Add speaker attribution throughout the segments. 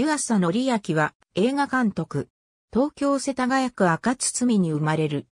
Speaker 1: 湯浅則明は映画監督。東京世田谷区赤堤に生まれる。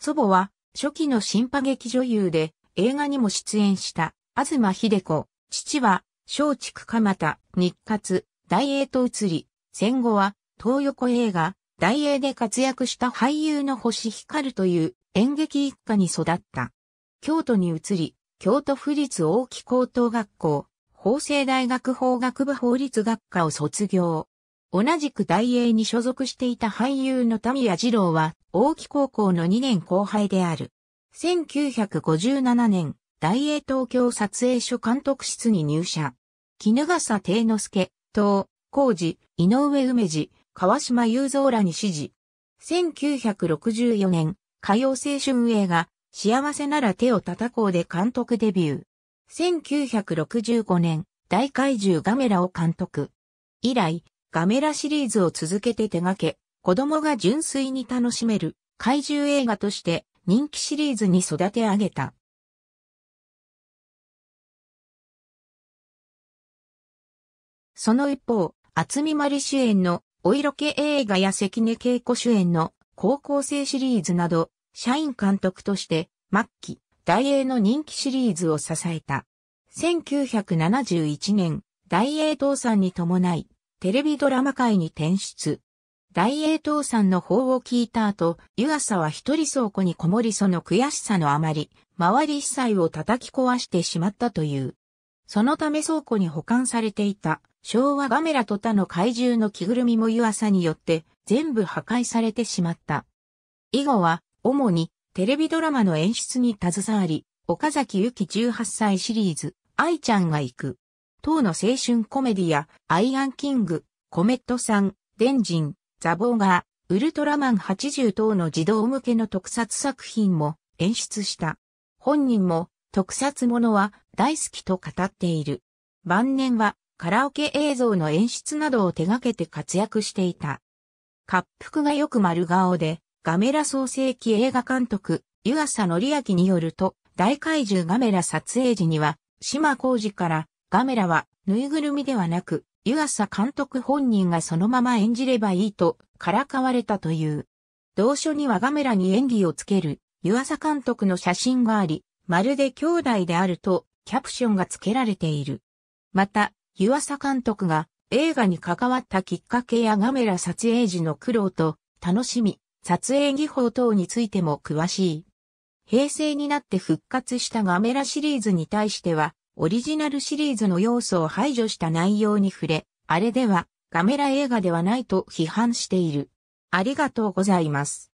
Speaker 1: 祖母は初期の新派劇女優で映画にも出演した東秀子。父は松竹蒲田、日活、大英と移り、戦後は東横映画、大英で活躍した俳優の星光という演劇一家に育った。京都に移り、京都府立大木高等学校、法政大学法学部法律学科を卒業。同じく大英に所属していた俳優の田宮二郎は、大木高校の2年後輩である。1957年、大英東京撮影所監督室に入社。絹笠定之助、東、浩二、井上梅治、川島雄三らに指示。1964年、歌謡青春映画、幸せなら手を叩こうで監督デビュー。1965年、大怪獣ガメラを監督。以来、ガメラシリーズを続けて手掛け、子供が純粋に楽しめる怪獣映画として人気シリーズに育て上げた。その一方、厚見まり主演のお色気映画や関根恵子主演の高校生シリーズなど、社員監督として末期、大英の人気シリーズを支えた。1971年、大英倒産に伴い、テレビドラマ界に転出。大英倒産の方を聞いた後、湯浅は一人倉庫にこもりその悔しさのあまり、周り一切を叩き壊してしまったという。そのため倉庫に保管されていた昭和ガメラと他の怪獣の着ぐるみも湯浅によって全部破壊されてしまった。以後は主にテレビドラマの演出に携わり、岡崎由紀18歳シリーズ、愛ちゃんが行く。等の青春コメディや、アイアンキング、コメットさん、デンジン、ザボーガー、ウルトラマン80等の児童向けの特撮作品も演出した。本人も特撮ものは大好きと語っている。晩年はカラオケ映像の演出などを手掛けて活躍していた。滑覆がよく丸顔で、ガメラ創世記映画監督、湯浅則明によると、大怪獣ガメラ撮影時には、島工事からガメラはぬいぐるみではなく、湯浅監督本人がそのまま演じればいいと、からかわれたという。同書にはガメラに演技をつける、湯浅監督の写真があり、まるで兄弟であると、キャプションが付けられている。また、湯浅監督が映画に関わったきっかけやガメラ撮影時の苦労と楽しみ、撮影技法等についても詳しい。平成になって復活したガメラシリーズに対しては、オリジナルシリーズの要素を排除した内容に触れ、あれではガメラ映画ではないと批判している。ありがとう
Speaker 2: ございます。